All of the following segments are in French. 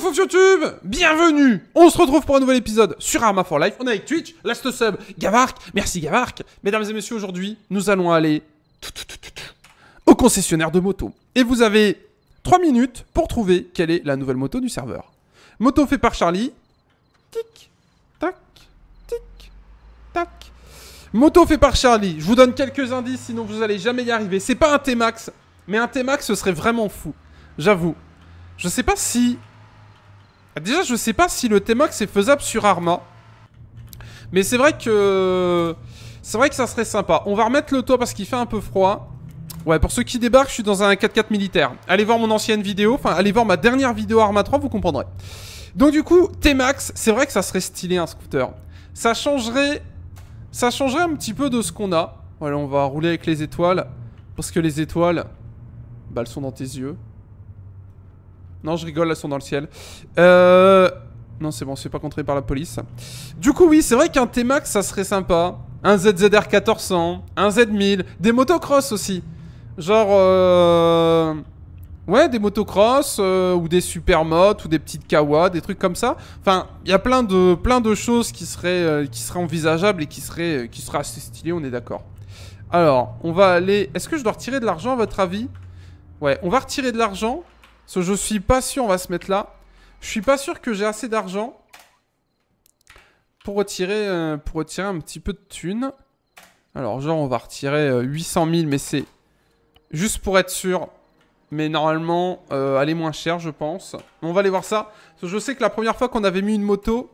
Pouf YouTube Bienvenue On se retrouve pour un nouvel épisode sur Arma for Life. On est avec Twitch, Last Sub, Gavark. Merci Gavark. Mesdames et messieurs, aujourd'hui, nous allons aller au concessionnaire de moto. Et vous avez 3 minutes pour trouver quelle est la nouvelle moto du serveur. Moto fait par Charlie. Tic, tac, tic, tac. Moto fait par Charlie. Je vous donne quelques indices, sinon vous allez jamais y arriver. C'est pas un T-Max, mais un T-Max, ce serait vraiment fou. J'avoue. Je sais pas si Déjà, je sais pas si le t max est faisable sur Arma. Mais c'est vrai que... C'est vrai que ça serait sympa. On va remettre le toit parce qu'il fait un peu froid. Ouais, pour ceux qui débarquent, je suis dans un 4x4 militaire. Allez voir mon ancienne vidéo, enfin, allez voir ma dernière vidéo Arma 3, vous comprendrez. Donc du coup, T-Max, c'est vrai que ça serait stylé un scooter. Ça changerait... Ça changerait un petit peu de ce qu'on a. Voilà, on va rouler avec les étoiles. Parce que les étoiles, bah, elles sont dans tes yeux. Non, je rigole, elles sont dans le ciel. Euh... Non, c'est bon, c'est pas contrôlé par la police. Du coup, oui, c'est vrai qu'un T-Max, ça serait sympa. Un ZZR 1400, un Z1000, des motocross aussi. Genre, euh... Ouais, des motocross, euh, ou des supermotes, ou des petites kawa, des trucs comme ça. Enfin, il y a plein de, plein de choses qui seraient, euh, qui seraient envisageables et qui seraient, euh, qui seraient assez stylées, on est d'accord. Alors, on va aller... Est-ce que je dois retirer de l'argent, à votre avis Ouais, on va retirer de l'argent je suis pas sûr, on va se mettre là. Je suis pas sûr que j'ai assez d'argent pour retirer, euh, pour un petit peu de thunes. Alors, genre, on va retirer 800 euh, 000, mais c'est juste pour être sûr. Mais normalement, aller euh, elle est moins chère, je pense. On va aller voir ça. je sais que la première fois qu'on avait mis une moto,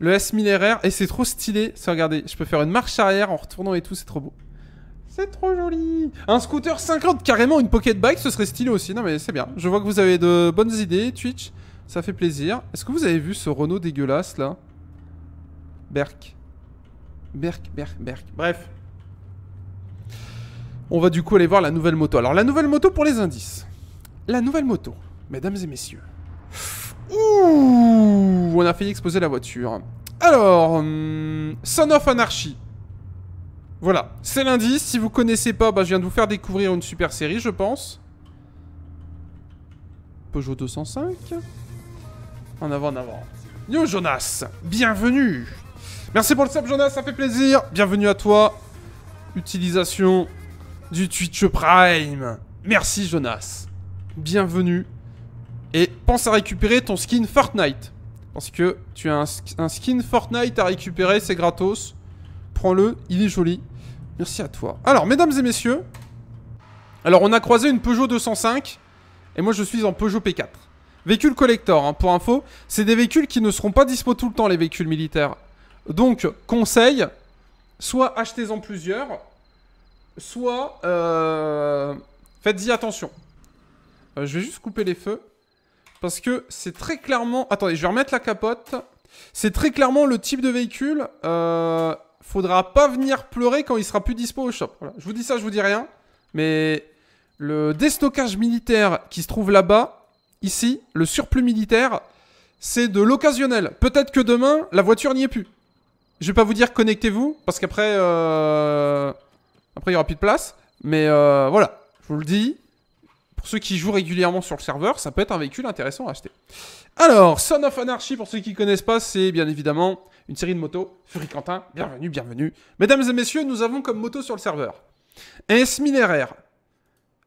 le S1000RR, et c'est trop stylé. regardez, je peux faire une marche arrière en retournant et tout, c'est trop beau. C'est trop joli Un scooter 50, carrément une pocket bike, ce serait stylé aussi. Non mais c'est bien. Je vois que vous avez de bonnes idées, Twitch. Ça fait plaisir. Est-ce que vous avez vu ce Renault dégueulasse, là Berk. Berk, Berk, Berk. Bref. On va du coup aller voir la nouvelle moto. Alors la nouvelle moto pour les indices. La nouvelle moto, mesdames et messieurs. Ouh On a failli exposer la voiture. Alors, hum, Son of Anarchy. Voilà, c'est lundi. Si vous connaissez pas, bah, je viens de vous faire découvrir une super série, je pense. Peugeot 205. En avant, en avant. Yo Jonas, bienvenue Merci pour le sub Jonas, ça fait plaisir Bienvenue à toi Utilisation du Twitch Prime Merci Jonas Bienvenue Et pense à récupérer ton skin Fortnite Parce que tu as un, un skin Fortnite à récupérer, c'est gratos Prends-le, il est joli. Merci à toi. Alors, mesdames et messieurs, alors on a croisé une Peugeot 205, et moi je suis en Peugeot P4. Véhicule collector, hein, pour info, c'est des véhicules qui ne seront pas dispo tout le temps, les véhicules militaires. Donc, conseil, soit achetez-en plusieurs, soit euh, faites-y attention. Euh, je vais juste couper les feux, parce que c'est très clairement... Attendez, je vais remettre la capote. C'est très clairement le type de véhicule... Euh, faudra pas venir pleurer quand il sera plus dispo au shop. Je vous dis ça, je vous dis rien. Mais le déstockage militaire qui se trouve là-bas, ici, le surplus militaire, c'est de l'occasionnel. Peut-être que demain, la voiture n'y est plus. Je vais pas vous dire connectez-vous, parce qu'après, euh, après il y aura plus de place. Mais euh, voilà, je vous le dis, pour ceux qui jouent régulièrement sur le serveur, ça peut être un véhicule intéressant à acheter. Alors, Son of Anarchy, pour ceux qui ne connaissent pas, c'est bien évidemment une série de motos. Fury Quentin, bienvenue, bienvenue. Mesdames et messieurs, nous avons comme moto sur le serveur un s 1000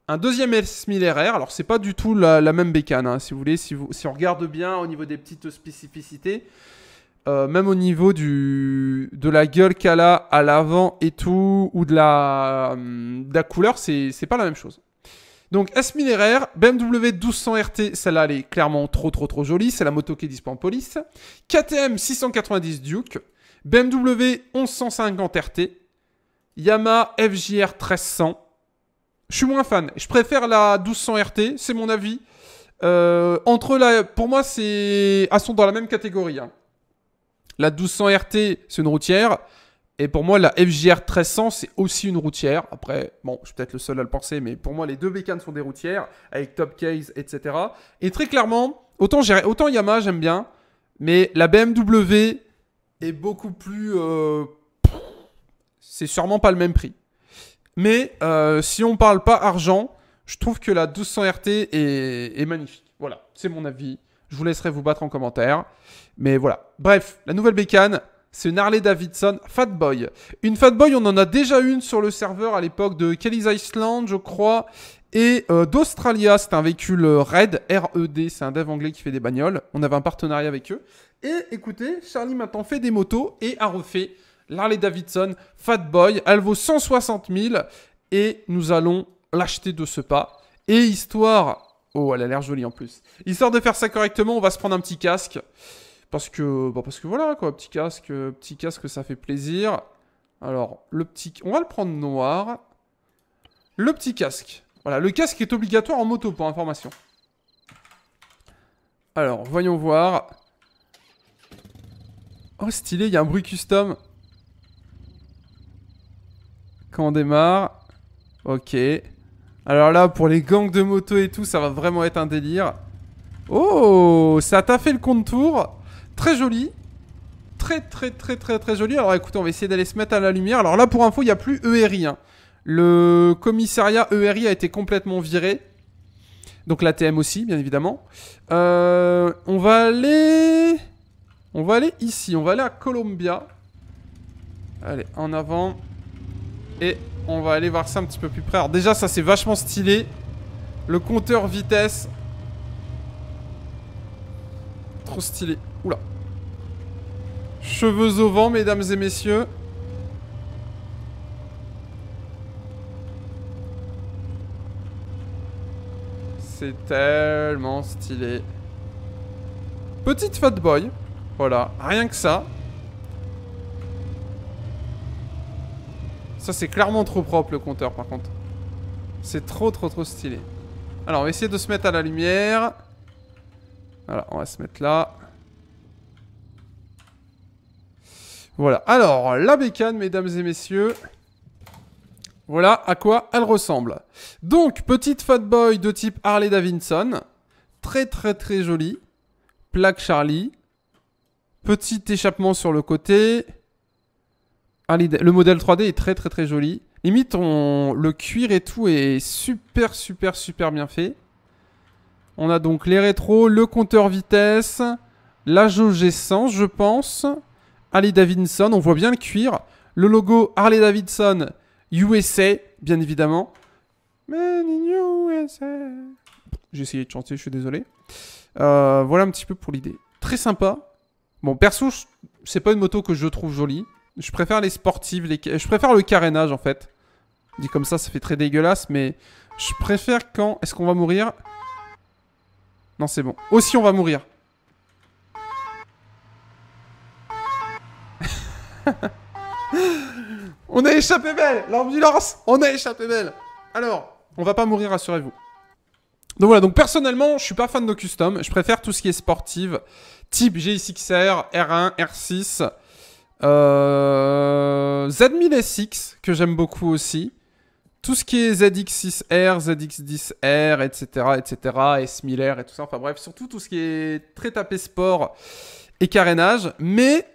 un deuxième s 1000 alors c'est pas du tout la, même bécane, hein, si vous voulez, si, vous, on regarde bien au niveau des petites spécificités, euh, même au niveau de la gueule qu'elle a à l'avant et tout, ou de la, euh, de la couleur, c'est pas la même chose. Donc, S minéraire, BMW 1200 RT, celle-là, elle est clairement trop, trop, trop jolie. C'est la moto qui est dispo en police. KTM 690 Duke. BMW 1150 RT. Yamaha FJR 1300. Je suis moins fan. Je préfère la 1200 RT, c'est mon avis. Euh, entre la, pour moi, c'est, elles sont dans la même catégorie. Hein. La 1200 RT, c'est une routière. Et pour moi, la FJR 1300, c'est aussi une routière. Après, bon, je suis peut-être le seul à le penser, mais pour moi, les deux bécanes sont des routières, avec top case, etc. Et très clairement, autant, autant Yamaha, j'aime bien, mais la BMW est beaucoup plus... Euh, c'est sûrement pas le même prix. Mais euh, si on parle pas argent, je trouve que la 1200 RT est, est magnifique. Voilà, c'est mon avis. Je vous laisserai vous battre en commentaire. Mais voilà. Bref, la nouvelle bécane, c'est une Harley Davidson Fatboy. Une Fatboy, on en a déjà une sur le serveur à l'époque de Kelly's Island, je crois, et euh, d'Australia. C'est un véhicule euh, RED, r e d c'est un dev anglais qui fait des bagnoles. On avait un partenariat avec eux. Et écoutez, Charlie maintenant fait des motos et a refait l'Harley Davidson Fatboy. Elle vaut 160 000 et nous allons l'acheter de ce pas. Et histoire... Oh, elle a l'air jolie en plus. Histoire de faire ça correctement, on va se prendre un petit casque. Parce que, bah parce que voilà, quoi, petit casque, euh, petit casque, ça fait plaisir. Alors, le petit... On va le prendre noir. Le petit casque. Voilà, le casque est obligatoire en moto, pour information. Alors, voyons voir. Oh, stylé, il y a un bruit custom. Quand on démarre. Ok. Alors là, pour les gangs de moto et tout, ça va vraiment être un délire. Oh, ça t'a fait le contour. Très joli. Très, très, très, très, très joli. Alors, écoutez, on va essayer d'aller se mettre à la lumière. Alors là, pour info, il n'y a plus ERI. Hein. Le commissariat ERI a été complètement viré. Donc l'ATM aussi, bien évidemment. Euh, on va aller... On va aller ici. On va aller à Columbia. Allez, en avant. Et on va aller voir ça un petit peu plus près. Alors déjà, ça, c'est vachement stylé. Le compteur vitesse. Trop stylé. Oula. Cheveux au vent, mesdames et messieurs. C'est tellement stylé. Petite fat boy. Voilà, rien que ça. Ça, c'est clairement trop propre, le compteur, par contre. C'est trop, trop, trop stylé. Alors, on va essayer de se mettre à la lumière. Voilà, on va se mettre là. Voilà. Alors, la bécane, mesdames et messieurs. Voilà à quoi elle ressemble. Donc, petite fat boy de type Harley Davidson. Très, très, très jolie. Plaque Charlie. Petit échappement sur le côté. le modèle 3D est très, très, très joli. Limite, le cuir et tout est super, super, super bien fait. On a donc les rétros, le compteur vitesse, la jauge essence, je pense. Harley Davidson. On voit bien le cuir. Le logo Harley Davidson USA, bien évidemment. Man in USA. J'ai essayé de chanter, je suis désolé. Euh, voilà un petit peu pour l'idée. Très sympa. Bon, perso, c'est pas une moto que je trouve jolie. Je préfère les sportives, les... je préfère le carénage en fait. Dit comme ça, ça fait très dégueulasse, mais je préfère quand... Est-ce qu'on va mourir Non, c'est bon. Aussi, on va mourir. on a échappé belle L'ambulance On a échappé belle Alors, on va pas mourir, rassurez-vous. Donc voilà, donc personnellement, je suis pas fan de custom. Je préfère tout ce qui est sportive. Type GSXR, R1, R6. Z1000SX, que j'aime beaucoup aussi. Tout ce qui est ZX6R, ZX10R, etc., etc., S1000R et tout ça. Enfin bref, surtout tout ce qui est très tapé sport et carénage. Mais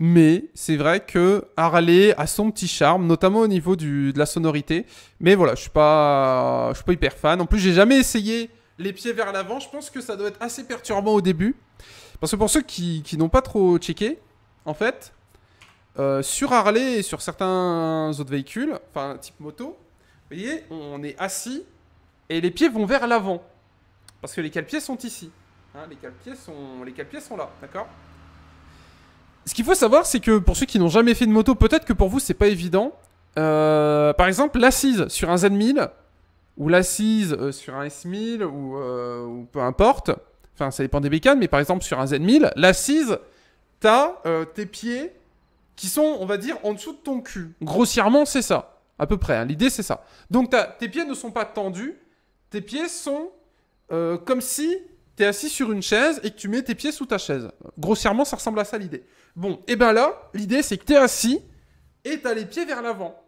mais c'est vrai que Harley a son petit charme, notamment au niveau de la sonorité. Mais voilà, je suis pas, je suis pas hyper fan. En plus, j'ai jamais essayé les pieds vers l'avant. Je pense que ça doit être assez perturbant au début. Parce que pour ceux qui, n'ont pas trop checké, en fait, euh, sur Harley et sur certains autres véhicules, enfin type moto, vous voyez, on est assis et les pieds vont vers l'avant. Parce que les cale-pieds sont ici. Hein, les cale-pieds sont, sont là, d'accord ce qu'il faut savoir, c'est que pour ceux qui n'ont jamais fait de moto, peut-être que pour vous, c'est pas évident. Euh, par exemple, l'assise sur un Z1000, ou l'assise euh, sur un S1000, euh, ou, peu importe. Enfin, ça dépend des bécanes, mais par exemple, sur un Z1000, l'assise, t'as tes pieds qui sont, on va dire, en dessous de ton cul. Grossièrement, c'est ça. À peu près. Hein. L'idée, c'est ça. Donc, tes pieds ne sont pas tendus. Tes pieds sont comme si t'es assis sur une chaise et que tu mets tes pieds sous ta chaise. Grossièrement, ça ressemble à ça l'idée. Bon, et eh ben là, l'idée c'est que tu es assis et t'as les pieds vers l'avant.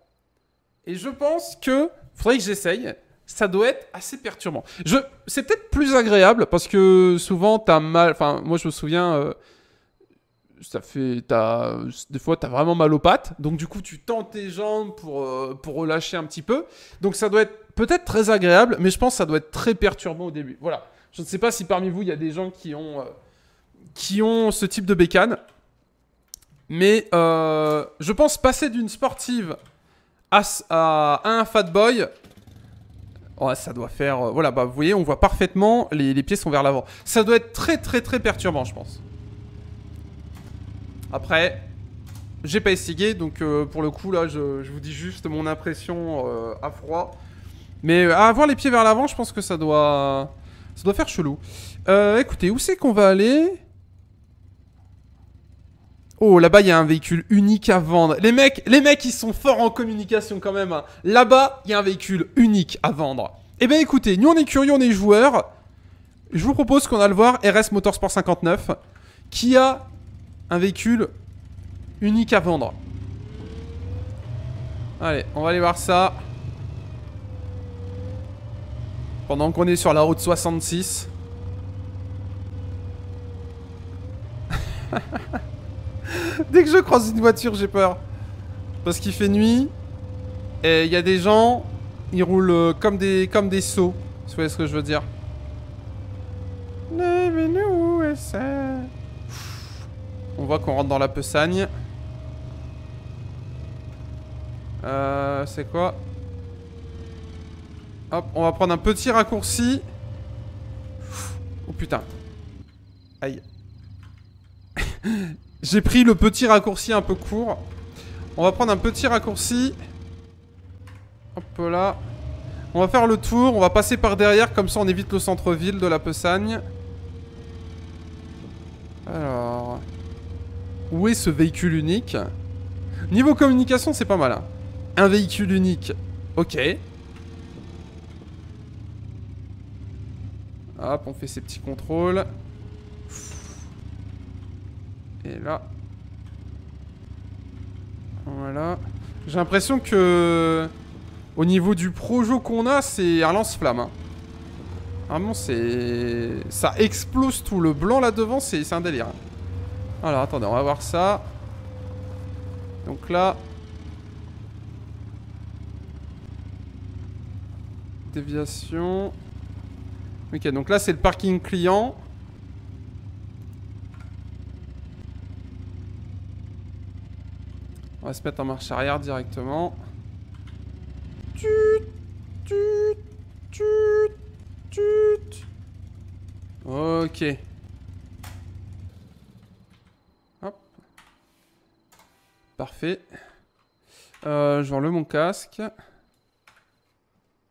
Et je pense que, faudrait que j'essaye, ça doit être assez perturbant. Je, c'est peut-être plus agréable parce que souvent tu mal. Enfin, moi je me souviens. Euh, ça fait des fois t'as vraiment mal aux pattes donc du coup tu tends tes jambes pour euh, pour relâcher un petit peu donc ça doit être peut-être très agréable mais je pense que ça doit être très perturbant au début voilà je ne sais pas si parmi vous il y a des gens qui ont euh, qui ont ce type de bécane mais euh, je pense passer d'une sportive à, un fat boy, Oh, ça doit faire... Euh, voilà, bah vous voyez, on voit parfaitement, les, pieds sont vers l'avant. Ça doit être très très très perturbant, je pense. Après, j'ai pas essayé, donc euh, pour le coup, là, je, vous dis juste mon impression à froid. Mais à avoir les pieds vers l'avant, je pense que ça doit... Ça doit faire chelou. écoutez, où c'est qu'on va aller Oh, là-bas, il y a un véhicule unique à vendre. Les mecs, les mecs, ils sont forts en communication quand même. Hein. Là-bas, il y a un véhicule unique à vendre. Eh bien, écoutez, nous, on est curieux, on est joueurs. Je vous propose qu'on aille voir RS Motorsport 59, qui a un véhicule unique à vendre. Allez, on va aller voir ça. Pendant qu'on est sur la route 66. Dès que je croise une voiture, j'ai peur. Parce qu'il fait nuit. Et il y a des gens, ils roulent euh, comme des, comme des seaux. vous voyez ce que je veux dire. On voit qu'on rentre dans la Pessagne. Euh, c'est quoi Hop, on va prendre un petit raccourci. Oh putain. Aïe. J'ai pris le petit raccourci un peu court. On va prendre un petit raccourci. Hop là. On va faire le tour, on va passer par derrière, comme ça on évite le centre-ville de la Pessagne. Alors... Où est ce véhicule unique Niveau communication, c'est pas mal. Hein. Un véhicule unique. Ok. Hop, on fait ses petits contrôles. Et là. Voilà. J'ai l'impression que... Au niveau du projo qu'on a, c'est un lance-flamme. Hein. Vraiment, c'est... Ça explose tout. Le blanc là-devant, c'est un délire. Hein. Alors, attendez, on va voir ça. Donc là... Déviation. Ok, donc là, c'est le parking client. On va se mettre en marche arrière directement. Tut, tut, tut, tut. Ok. Hop. Parfait. Euh, je mon casque.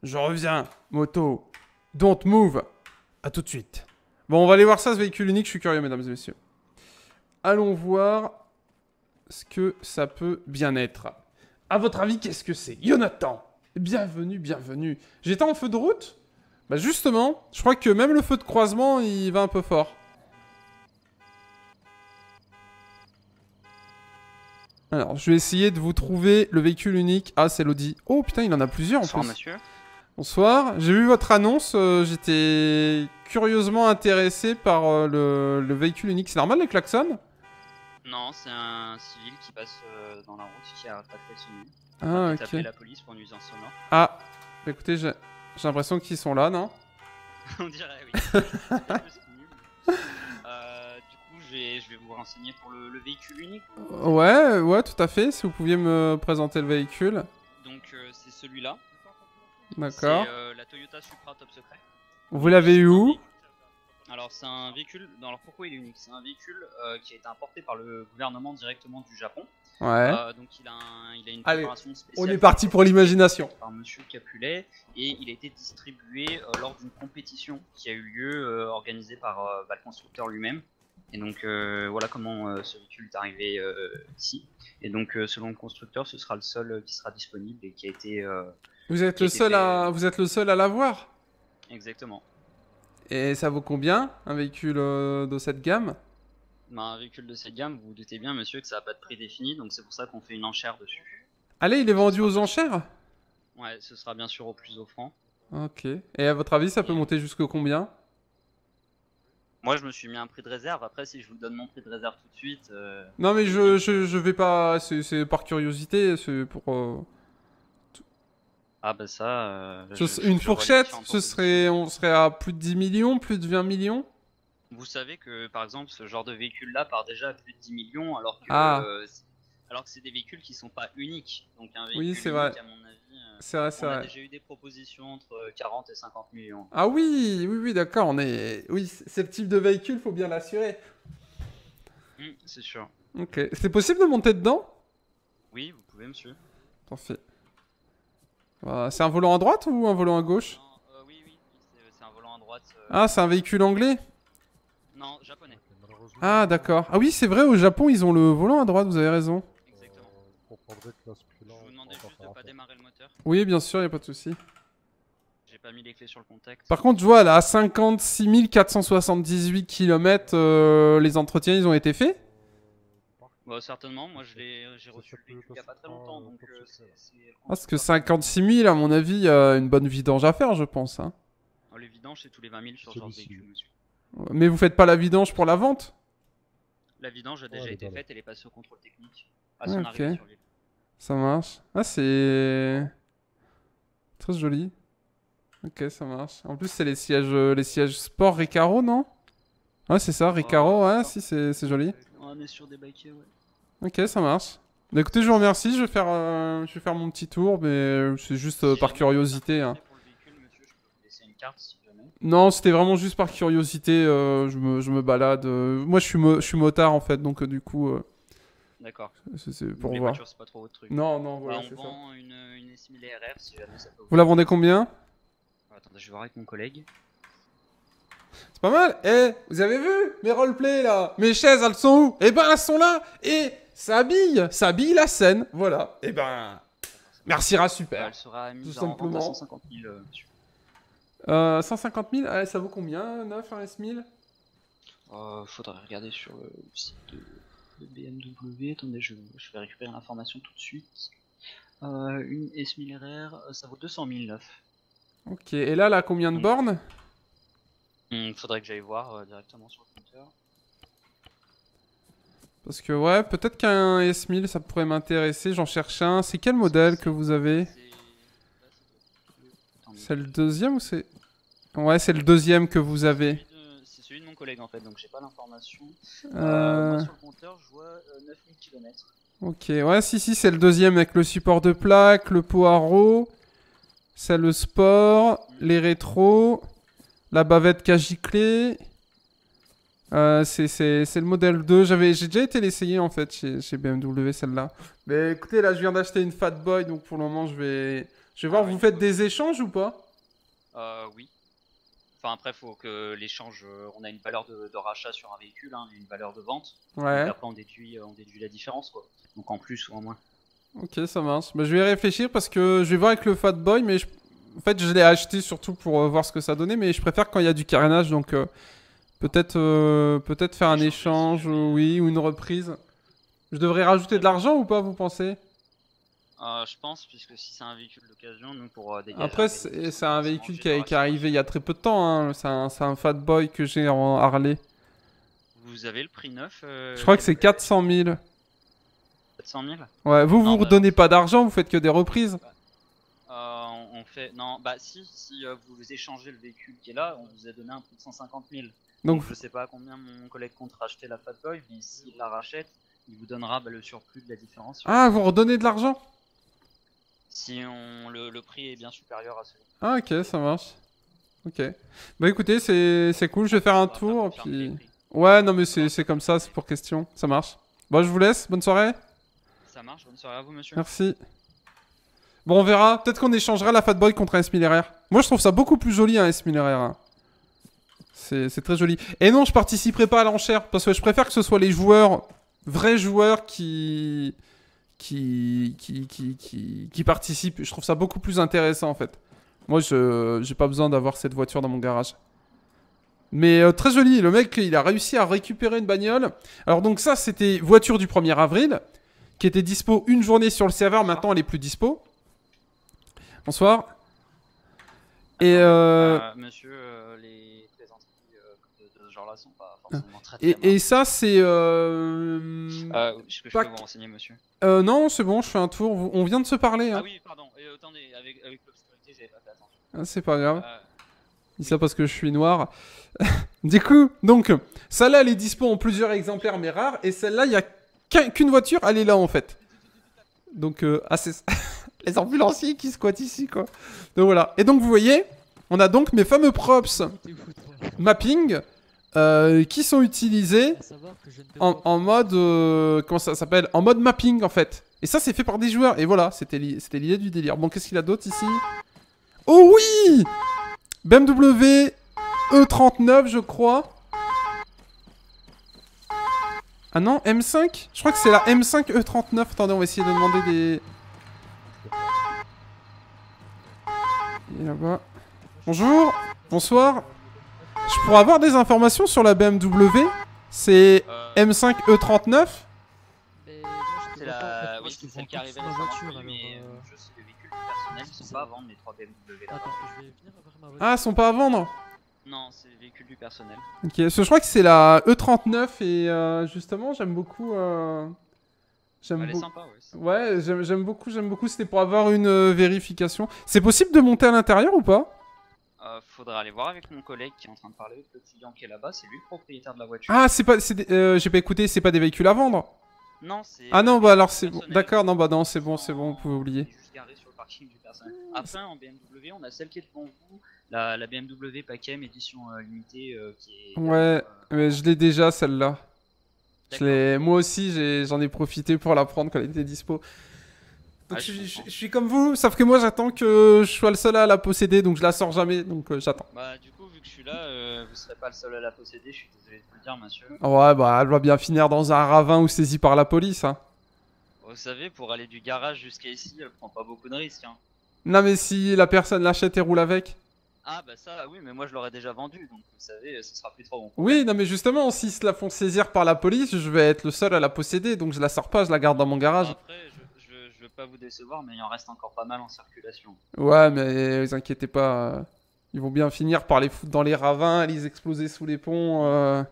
Je reviens, moto. Don't move. A tout de suite. Bon, on va aller voir ça, ce véhicule unique. Je suis curieux, mesdames et messieurs. Allons voir ce que ça peut bien être. À votre avis, qu'est-ce que c'est Jonathan Bienvenue, bienvenue. J'étais en feu de route Bah justement, je crois que même le feu de croisement, il va un peu fort. Alors, je vais essayer de vous trouver le véhicule unique. Ah, c'est l'Audi. Oh putain, il en a plusieurs en Bonsoir, Monsieur. Bonsoir, j'ai vu votre annonce, euh, j'étais curieusement intéressé par euh, le, le, véhicule unique. C'est normal les klaxons non, c'est un civil qui passe euh, dans la route qui a rattrapé son Ah, ok. la police pour sonore. Ah, bah, écoutez, j'ai l'impression qu'ils sont là, non On dirait, oui. Euh, du coup, je vais vous renseigner pour le, véhicule unique. Ouais, ouais, tout à fait. Si vous pouviez me présenter le véhicule. Donc, euh, c'est celui-là. D'accord. C'est la Toyota Supra Top Secret. Vous l'avez eu où alors c'est un véhicule. leur pourquoi il est unique C'est un véhicule euh, qui a été importé par le gouvernement directement du Japon. Ouais. Euh, donc il a, une préparation spéciale. On est parti pour l'imagination. Par Monsieur Capulet et il a été distribué euh, lors d'une compétition qui a eu lieu organisée par le constructeur lui-même. Et donc voilà comment ce véhicule est arrivé ici. Et donc selon le constructeur, ce sera le seul qui sera disponible et qui a été. vous êtes le seul à vous êtes le seul à l'avoir. Exactement. Et ça vaut combien un véhicule euh, de cette gamme ben, Un véhicule de cette gamme, vous vous doutez bien, monsieur, que ça n'a pas de prix défini, donc c'est pour ça qu'on fait une enchère dessus. Allez, il est vendu aux enchères Ouais, ce sera bien sûr au plus offrant. Ok. Et à votre avis, ça peut monter jusqu'au combien moi, je me suis mis un prix de réserve. Après, si je vous donne mon prix de réserve tout de suite. Euh, non, mais je, je, je vais pas. C'est par curiosité. C'est pour. Euh, ah ben ça. Euh, une fourchette, ce serait, on serait à plus de 10 millions, plus de 20 millions Vous savez que par exemple ce genre de véhicule-là part déjà à plus de 10 millions alors que, ah. euh, alors que c'est des véhicules qui sont pas uniques. Donc un véhicule oui, c'est vrai. à mon avis, euh, c'est vrai, c'est vrai. On eu des propositions entre 40 et 50 millions. Ah oui, oui, oui, d'accord. On est, oui, ce type de véhicule, faut bien l'assurer. Mmh, c'est sûr. Ok. C'est possible de monter dedans Oui, vous pouvez, monsieur. Parfait. Bah, c'est un volant à droite ou un volant à gauche euh, Oui, oui, euh, c'est un volant à droite. Euh. Ah, c'est un véhicule anglais Non, japonais. Ah, d'accord. Ah oui, c'est vrai, au Japon, ils ont le volant à droite, vous avez raison. Exactement. Euh, je vous demandais juste de pas démarrer le moteur. Oui, bien sûr, il n'y a pas de souci. J'ai pas mis les clés sur le contact. Par contre, je vois, là, à 56 478 km, les entretiens, ils ont été faits bah, certainement, moi je l'ai, euh, j'ai reçu il n'y a pas très longtemps. Donc, euh, euh, parce que 56 000, à mon avis, il a une bonne vidange à faire, je pense. Hein. Ah, les vidanges, c'est tous les 20 000 sur ce genre de véhicule, monsieur. Mais vous faites pas la vidange pour la vente La vidange a déjà oh, été faite, elle est passée au contrôle technique. ah, ok. Ça marche. Ah, c'est. Très joli. Ok, ça marche. En plus, c'est les sièges, euh, les sièges sport Recaro, non Ouais, ah, c'est ça, Recaro, ouais, si, c'est joli on sur des baquets, ouais. Ok, ça marche. Bah, écoutez, je vous remercie. Je vais faire, euh, je vais faire mon petit tour, mais euh, c'est juste euh, par curiosité. Hein. Non, c'était vraiment juste par curiosité. je, me, je, me, balade. moi, je suis, mo je suis motard en fait, donc du coup. D'accord. C'est pour voir. pas trop votre truc. Non, non, bah, voilà. on vend une, une si jamais ça peut Vous la vendez combien Attendez, je vais voir avec mon collègue. C'est pas mal. Eh, vous avez vu mes roleplays là Mes chaises, elles sont où Eh ben, elles sont là. Et ça habille, ça habille la scène. Voilà. Eh ben, merci Ra Super. Elle sera Tout À 150 000. Euh, 150 000, ah, ça vaut combien 9 s 1000 euh, Faudrait regarder sur le site de, BMW. Attendez, je, vais récupérer l'information tout de suite. Euh, une S1000 RR, euh, ça vaut 200 000 9. Ok, et là, là, combien de mm. bornes il hmm, faudrait que j'aille voir euh, directement sur le compteur. Parce que ouais, peut-être qu'un S1000 ça pourrait m'intéresser, j'en cherche un. C'est quel modèle que vous avez C'est le deuxième ou c'est... Ouais, c'est le deuxième que vous avez. C'est celui de mon collègue en fait, donc j'ai pas l'information. Euh, euh. sur le compteur, je vois 9000 km. Ok, ouais, si, si, c'est le deuxième avec le support de plaque, le poireau, c'est le sport, hmm. les rétros. La bavette euh, Cagiclée, c'est le modèle 2. J'ai déjà été l'essayer en fait chez, chez BMW celle-là. Mais écoutez, là je viens d'acheter une Fat Boy donc pour le moment je vais. Je vais voir, ah vous faites des échanges ou pas Euh, oui. Enfin, après, faut que l'échange. Euh, on a une valeur de, rachat sur un véhicule, hein, une valeur de vente. Ouais. Et on déduit, euh, on déduit la différence, quoi. Donc en plus ou en moins. Ok, ça marche. Bah, je vais réfléchir parce que je vais voir avec le Fat Boy, mais je, en fait, je l'ai acheté surtout pour euh, voir ce que ça donnait, mais je préfère quand il y a du carénage, donc euh, peut-être euh, peut-être faire un échange, oui, ou une reprise. Je devrais rajouter de l'argent ou pas, vous pensez je pense, puisque si c'est un véhicule d'occasion, nous pour Après, c'est un véhicule qui, est arrivé il y a très peu de temps. Hein. C'est un, fat boy que j'ai en Harley. Vous avez le prix neuf Je crois que c'est 400 000. 400 000 Ouais, vous, vous bah, redonnez pas d'argent, vous faites que des reprises fait. Non, bah si, si euh, vous échangez le véhicule qui est là, on vous a donné un prix de 150 000. Donc, je sais pas combien mon collègue compte racheter la Fatboy, mais s'il la rachète, il vous donnera bah, le surplus de la différence. Ah, vous redonnez de l'argent Si on, le, prix est bien supérieur à celui. Ah, ok, ça marche. Ok. Bah écoutez, c'est cool, je vais faire un tour. puis... Ouais, non, mais c'est comme ça, c'est pour question. Ça marche. Bon, bah, je vous laisse, bonne soirée. Ça marche, bonne soirée à vous, monsieur. Merci. Bon, on verra. Peut-être qu'on échangera la Fatboy contre un S Moi, je trouve ça beaucoup plus joli, un hein, S rr hein. C'est très joli. Et non, je participerai pas à l'enchère parce que je préfère que ce soit les joueurs, vrais joueurs, qui qui, qui, participent. Je trouve ça beaucoup plus intéressant en fait. Moi, je j'ai pas besoin d'avoir cette voiture dans mon garage. Mais euh, très joli, le mec, il a réussi à récupérer une bagnole. Alors donc ça, c'était voiture du 1er avril, qui était dispo une journée sur le serveur, maintenant elle est plus dispo. Bonsoir. Et ah, euh... Bah, monsieur, euh, les plaisanteries euh, de ce genre-là sont pas forcément très Et, et ça, c'est. euh... euh ce je peux vous renseigner, monsieur Non, c'est bon, je fais un tour. On vient de se parler. Hein. Ah oui, pardon. Et, attendez, avec, avec l'obscurité, j'avais pas fait attention. Ah, c'est pas grave. Dis ça parce que je suis noir. du coup, donc, celle-là, elle est dispo en plusieurs exemplaires, mais rares. Et celle-là, il n'y a qu'une voiture, elle est là en fait. Donc, assez. les ambulanciers qui squattent ici, quoi. Donc voilà. Et donc, vous voyez, on a donc mes fameux props mapping euh, qui sont utilisés en, mode. Euh, comment ça s'appelle En mode mapping, en fait. Et ça, c'est fait par des joueurs. Et voilà, c'était l'idée du délire. Bon, qu'est-ce qu'il a d'autre ici Oh oui BMW E39, je crois. Ah non, M5 Je crois que c'est la M5 E39. Attendez, on va essayer de demander des... Bonjour Bonsoir Je pourrais avoir des informations sur la BMW C'est euh, M5E39 C'est la... Oui, c'est celle qui arrivait la voiture, mais je suis les euh, véhicules personnels sont pas à vendre, les 3 BMW là Ah, sont pas à vendre non, c'est le véhicules du personnel. Ok, je crois que c'est la E39 et euh, justement, j'aime beaucoup euh, J'aime sympa, ouais. Ouais, j'aime, j'aime beaucoup, j'aime beaucoup. C'était pour avoir une euh, vérification. C'est possible de monter à l'intérieur ou pas Euh, Faudrait aller voir avec mon collègue qui est en train de parler le client qui est là-bas. C'est lui le propriétaire de la voiture. Ah, c'est pas, c'est euh, j'ai pas écouté, c'est pas des véhicules à vendre. non, c'est. Ah non, bah alors c'est bon. D'accord, non, bah non, c'est bon, c'est bon, vous pouvez oublier. sur le parking du personnel. Après, en BMW, on a celle qui est devant vous, la, la BMW Pakem édition euh, limitée qui est. Ouais. Mais je l'ai déjà celle-là moi aussi, j'en ai... profité pour la prendre quand elle était dispo. Ah, je, suis comme vous, sauf que moi j'attends que je sois le seul à la posséder, donc je la sors jamais, donc euh, j'attends. Bah du coup, vu que je suis là, euh, vous serez pas le seul à la posséder, je suis désolé de vous le dire, monsieur. Ouais, bah elle va bien finir dans un ravin ou saisie par la police, hein. Vous savez, pour aller du garage jusqu'ici, elle prend pas beaucoup de risques, hein. Non mais si la personne l'achète et roule avec ah bah ça, oui, mais moi je l'aurais déjà vendu, donc vous savez, ce sera plus trop bon. Oui, non mais justement, si se la font saisir par la police, je vais être le seul à la posséder, donc je la sors pas, je la garde dans mon garage. Après, je, je, veux pas vous décevoir, mais il en reste encore pas mal en circulation. Ouais, mais euh, vous inquiétez pas, euh, ils vont bien finir par les foutre dans les ravins, les exploser sous les ponts. Euh.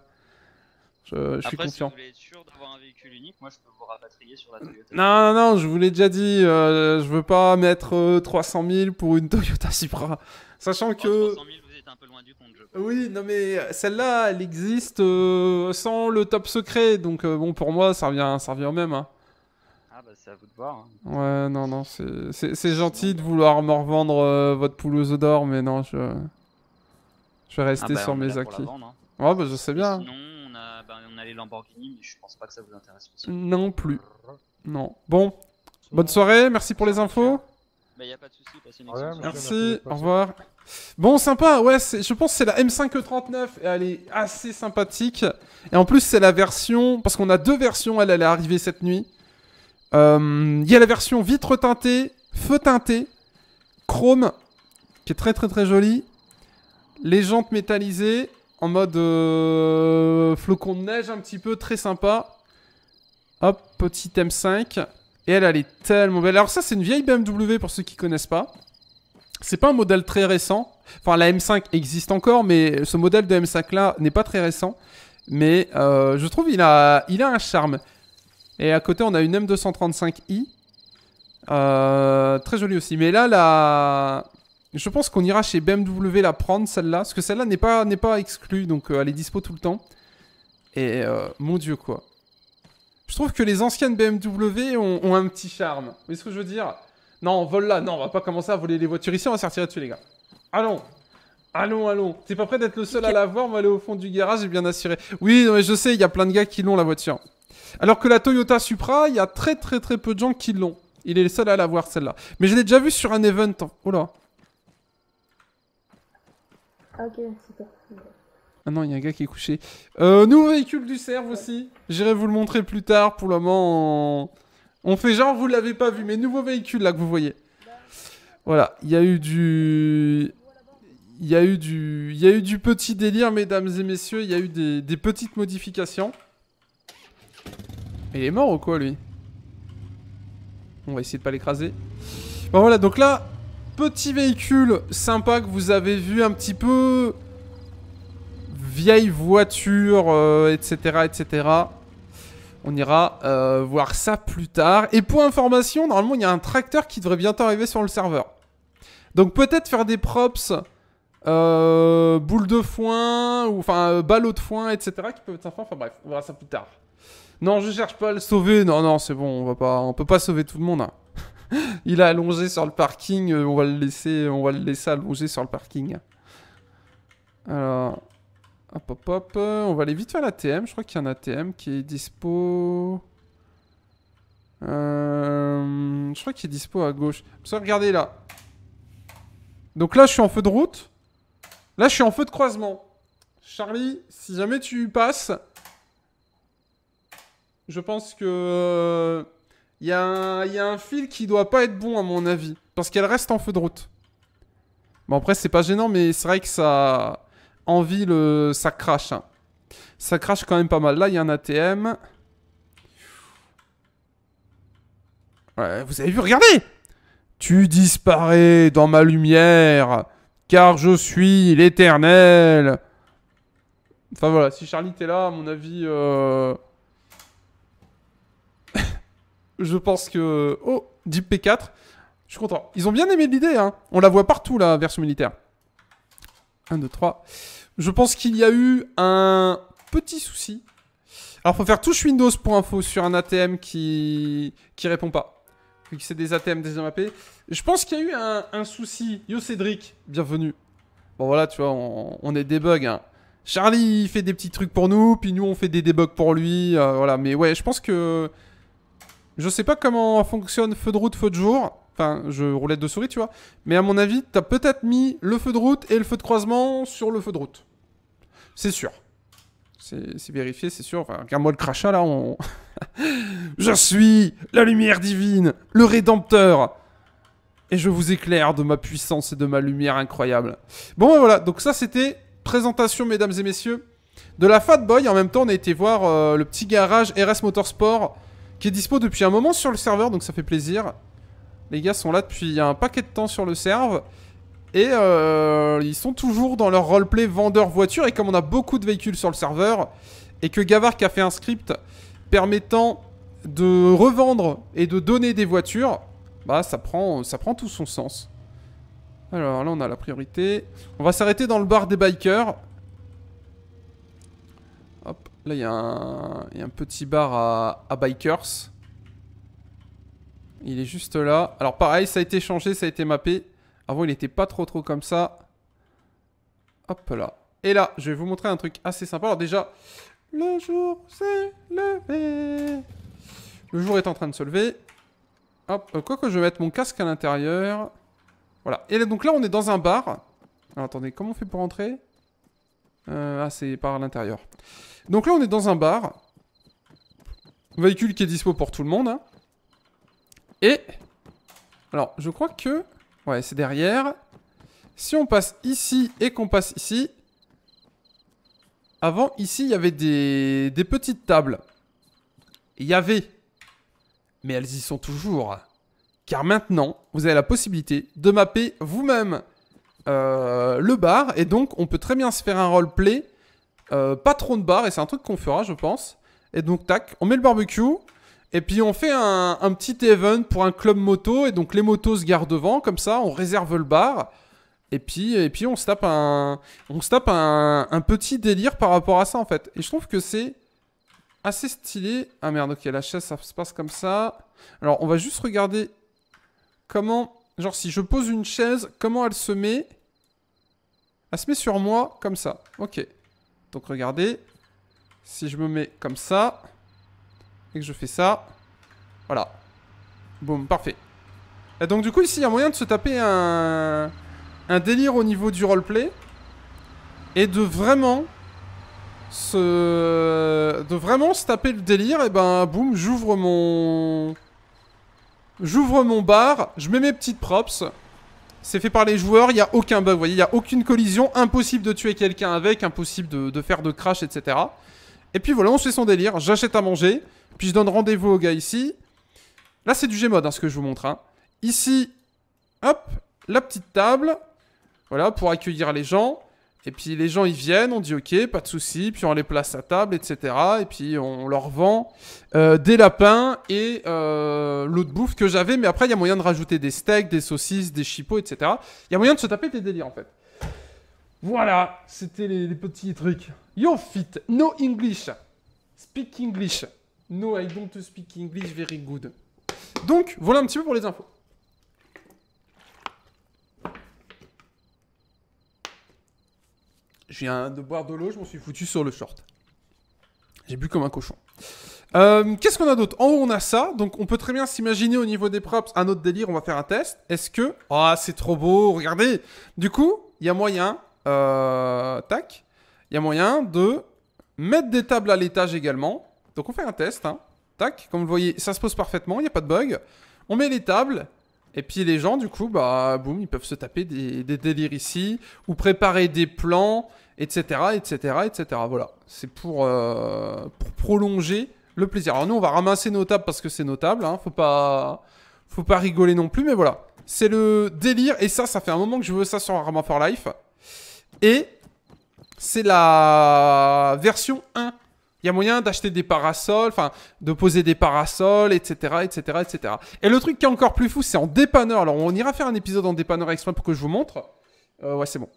Je, je suis confiant. Si vous voulez être sûr d'avoir un véhicule unique, moi je peux vous rapatrier sur la Toyota. Non, non, non, je vous l'ai déjà dit, euh, je veux pas mettre 300 euh, 000 pour une Toyota Supra. Sachant que. 300 000, vous êtes un peu loin du compte, Oui, non, mais celle-là, elle existe euh, sans le top secret, donc bon, pour moi, ça revient, ça au même. Hein. Ah bah c'est à vous de voir. Hein. Ouais, non, non, c'est gentil de vouloir me revendre votre poulouse d'or, mais non, je. Je vais ah rester bah, sur mes acquis. Hein. Ouais, bah je sais bien. Sinon, ben, on a les Lamborghini, mais je pense pas que ça vous intéresse. Non plus. Non. Bon, bonne soirée, merci pour les infos. a pas de merci, au revoir. Bon, sympa, ouais, je pense que c'est la M5E39, et elle est assez sympathique. Et en plus, c'est la version, parce qu'on a deux versions, elle, est arrivée cette nuit. Euh, il y a la version vitre teintée, feu teinté, chrome, qui est très très très jolie, les jantes métallisées, en mode euh, flocon de neige un petit peu, très sympa. Hop, petite M5. Et elle, elle est tellement belle. Alors ça, c'est une vieille BMW pour ceux qui connaissent pas. C'est pas un modèle très récent. Enfin, la M5 existe encore, mais ce modèle de M5 là n'est pas très récent. Mais euh, je trouve il a, il a un charme. Et à côté, on a une M235i. Euh, très jolie aussi. Mais là, la, je pense qu'on ira chez BMW la prendre, celle-là. Parce que celle-là n'est pas, pas exclue, donc euh, elle est dispo tout le temps. Et euh, mon dieu, quoi. Je trouve que les anciennes BMW ont, un petit charme. Mais ce que je veux dire Non, on vole là. Non, on va pas commencer à voler les voitures ici, on va sortir dessus, les gars. Allons Allons, allons. T'es pas prêt d'être le seul à l'avoir, moi, aller au fond du garage et bien assuré. Oui, mais je sais, il y a plein de gars qui l'ont, la voiture. Alors que la Toyota Supra, il y a très très très peu de gens qui l'ont. Il est le seul à l'avoir, celle-là. Mais je l'ai déjà vu sur un event. Hein. Oh là. Ah, ok, super. Ah non, il y a un gars qui est couché. Euh, nouveau véhicule du serve aussi. J'irai vous le montrer plus tard. Pour le moment, on, fait genre vous l'avez pas vu, mais nouveau véhicule là que vous voyez. Voilà, il y a eu du, il y a eu du, il y a eu du petit délire, mesdames et messieurs. Il y a eu des, petites modifications. il est mort ou quoi lui On va essayer de pas l'écraser. Bon voilà, donc là, petit véhicule sympa que vous avez vu un petit peu vieille voiture, etc., euh, etc. On ira euh, voir ça plus tard. Et pour information, normalement, il y a un tracteur qui devrait bientôt arriver sur le serveur. Donc peut-être faire des props, euh, boule de foin, ou enfin ballot de foin, etc. qui peuvent être sympas. Enfin bref, on verra ça plus tard. Non, je cherche pas à le sauver. Non, non, c'est bon, on va pas, on peut pas sauver tout le monde. Hein. Il a allongé sur le parking. Euh, on va le laisser, on va le laisser allonger sur le parking. Alors, hop, hop, hop. Euh, on va aller vite faire l'ATM. Je crois qu'il y a un ATM qui est dispo. Euh, je crois qu'il est dispo à gauche. Ça, regardez là. Donc là, je suis en feu de route. Là, je suis en feu de croisement. Charlie, si jamais tu passes, je pense que il y, a un fil qui doit pas être bon à mon avis. Parce qu'elle reste en feu de route. Bon après c'est pas gênant mais c'est vrai que ça... En le... ça crache. Hein. Ça crache quand même pas mal. Là il y a un ATM. Ouais, vous avez vu, regardez Tu disparais dans ma lumière, car je suis l'éternel. Enfin voilà, si Charlie t'es là, à mon avis... Euh, je pense que. Oh, Deep P4. Je suis content. Ils ont bien aimé l'idée, hein. On la voit partout, la version militaire. 1, 2, 3. Je pense qu'il y a eu un petit souci. Alors, faut faire touche Windows pour info sur un ATM qui, qui répond pas. Vu que c'est des ATM des MAP. Je pense qu'il y a eu un, souci. Yo Cédric, bienvenue. Bon, voilà, tu vois, on, est debug. Hein. Charlie, fait des petits trucs pour nous, puis nous, on fait des debugs pour lui. Euh, voilà, mais ouais, je pense que je sais pas comment fonctionne feu de route, feu de jour. Enfin, je roulette de souris, tu vois. Mais à mon avis, t'as peut-être mis le feu de route et le feu de croisement sur le feu de route. C'est sûr. C'est vérifié, c'est sûr. Enfin, regarde-moi le crachat là. On... je suis la lumière divine, le rédempteur. Et je vous éclaire de ma puissance et de ma lumière incroyable. Bon, ben voilà. Donc, ça, c'était présentation, mesdames et messieurs, de la Fat Boy. En même temps, on a été voir euh, le petit garage RS Motorsport qui est dispo depuis un moment sur le serveur, donc ça fait plaisir. Les gars sont là depuis un paquet de temps sur le serve. Et euh, ils sont toujours dans leur roleplay vendeur voiture. Et comme on a beaucoup de véhicules sur le serveur, et que Gavark a fait un script permettant de revendre et de donner des voitures, bah ça prend, ça prend tout son sens. Alors là on a la priorité. On va s'arrêter dans le bar des bikers. Là, il y, a un petit bar à, Bikers. Il est juste là. Alors, pareil, ça a été changé, ça a été mappé. Avant, il n'était pas trop trop comme ça. Hop là. Et là, je vais vous montrer un truc assez sympa. Alors déjà, le jour s'est levé. Le jour est en train de se lever. Hop, euh, quoi je vais mettre mon casque à l'intérieur. Voilà. Et donc là, on est dans un bar. Alors attendez, comment on fait pour entrer euh, ah, c'est par l'intérieur. Donc là, on est dans un bar. Véhicule qui est dispo pour tout le monde. Hein. Et... Alors, je crois que... Ouais, c'est derrière. Si on passe ici et qu'on passe ici... Avant, ici, il y avait des, des petites tables. Il y avait. Mais elles y sont toujours. Hein. Car maintenant, vous avez la possibilité de mapper vous-même euh, le bar, et donc on peut très bien se faire un roleplay, euh, pas trop de bar, et c'est un truc qu'on fera, je pense. Et donc, tac, on met le barbecue, et puis on fait un, petit event pour un club moto. Et donc les motos se garent devant, comme ça, on réserve le bar. Et puis, et puis on se tape, un, on se tape un petit délire par rapport à ça, en fait. Et je trouve que c'est assez stylé. Ah merde, ok, la chaise, ça se passe comme ça. Alors on va juste regarder comment Genre, si je pose une chaise, comment elle se met Elle se met sur moi, comme ça. Ok. Donc, regardez. Si je me mets comme ça, et que je fais ça, voilà. Boum, parfait. Et donc, du coup, ici, il y a moyen de se taper un, délire au niveau du roleplay, et de vraiment se... de vraiment se taper le délire, et ben, boum, j'ouvre mon... J'ouvre mon bar, je mets mes petites props. C'est fait par les joueurs, il n'y a aucun bug, vous voyez, il n'y a aucune collision, impossible de tuer quelqu'un avec, impossible de, faire de crash, etc. Et puis voilà, on se fait son délire, j'achète à manger, puis je donne rendez-vous au gars ici. Là, c'est du Gmod, hein, ce que je vous montre. Hein. Ici, hop, la petite table, voilà, pour accueillir les gens. Et puis les gens, ils viennent, on dit ok, pas de souci, puis on les place à table, etc. Et puis on leur vend euh, des lapins et euh, l'autre bouffe que j'avais. Mais après, il y a moyen de rajouter des steaks, des saucisses, des chipots, etc. Il y a moyen de se taper des délires en fait. Voilà, c'était les, les, petits trucs. Yo fit, no English. Speak English. No, I don't speak English very good. Donc, voilà un petit peu pour les infos. Je viens de boire de l'eau, je m'en suis foutu sur le short. J'ai bu comme un cochon. Euh, qu'est-ce qu'on a d'autre En haut, on a ça. Donc, on peut très bien s'imaginer au niveau des props un autre délire. On va faire un test. Est-ce que. Ah, oh, c'est trop beau, regardez Du coup, il y a moyen. Euh, tac. Il y a moyen de mettre des tables à l'étage également. Donc, on fait un test. Hein. Tac. Comme vous voyez, ça se pose parfaitement. Il n'y a pas de bug. On met les tables. Et puis les gens, du coup, bah, boum, ils peuvent se taper des, des délires ici, ou préparer des plans, etc., etc., etc. Voilà, c'est euh, pour, prolonger le plaisir. Alors nous, on va ramasser nos tables parce que c'est notable, hein. faut pas faut pas rigoler non plus, mais voilà. C'est le délire, et ça, ça fait un moment que je veux ça sur Arma for Life. Et c'est la version 1. Il y a moyen d'acheter des parasols, enfin, de poser des parasols, etc., etc., etc. Et le truc qui est encore plus fou, c'est en dépanneur. Alors, on ira faire un épisode en dépanneur exprès pour que je vous montre. Euh, ouais, c'est bon.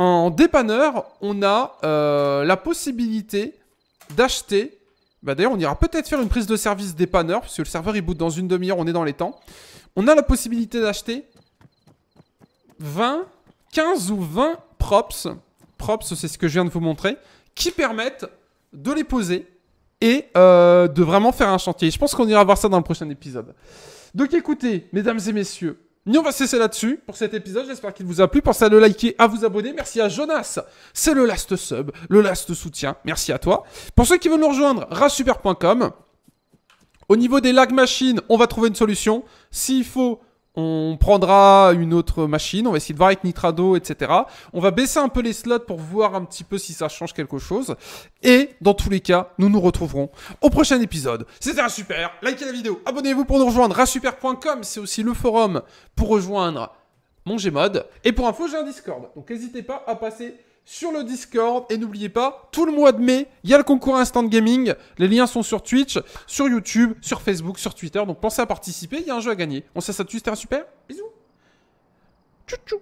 En dépanneur, on a euh, la possibilité d'acheter. Bah D'ailleurs, on ira peut-être faire une prise de service dépanneur, puisque le serveur il boot dans une demi-heure, on est dans les temps. On a la possibilité d'acheter 20, 15 ou 20 props. Props, c'est ce que je viens de vous montrer, qui permettent de les poser et euh, de vraiment faire un chantier. Je pense qu'on ira voir ça dans le prochain épisode. Donc écoutez, mesdames et messieurs, mais on va cesser là-dessus pour cet épisode. J'espère qu'il vous a plu. Pensez à le liker, à vous abonner. Merci à Jonas. C'est le last sub, le last soutien. Merci à toi. Pour ceux qui veulent nous rejoindre, rasuper.com. Au niveau des lag machines, on va trouver une solution. S'il faut on prendra une autre machine, on va essayer de voir avec Nitrado, etc. On va baisser un peu les slots pour voir un petit peu si ça change quelque chose. Et dans tous les cas, nous nous retrouverons au prochain épisode. C'était super, likez la vidéo, abonnez-vous pour nous rejoindre, rasuper.com, c'est aussi le forum pour rejoindre mon Gmod. Et pour info, j'ai un Discord, donc n'hésitez pas à passer sur le Discord. Et n'oubliez pas, tout le mois de mai, il y a le concours Instant Gaming. Les liens sont sur Twitch, sur YouTube, sur Facebook, sur Twitter. Donc pensez à participer, il y a un jeu à gagner. On se ça tout, c'était un super. Bisous. Tchou tchou.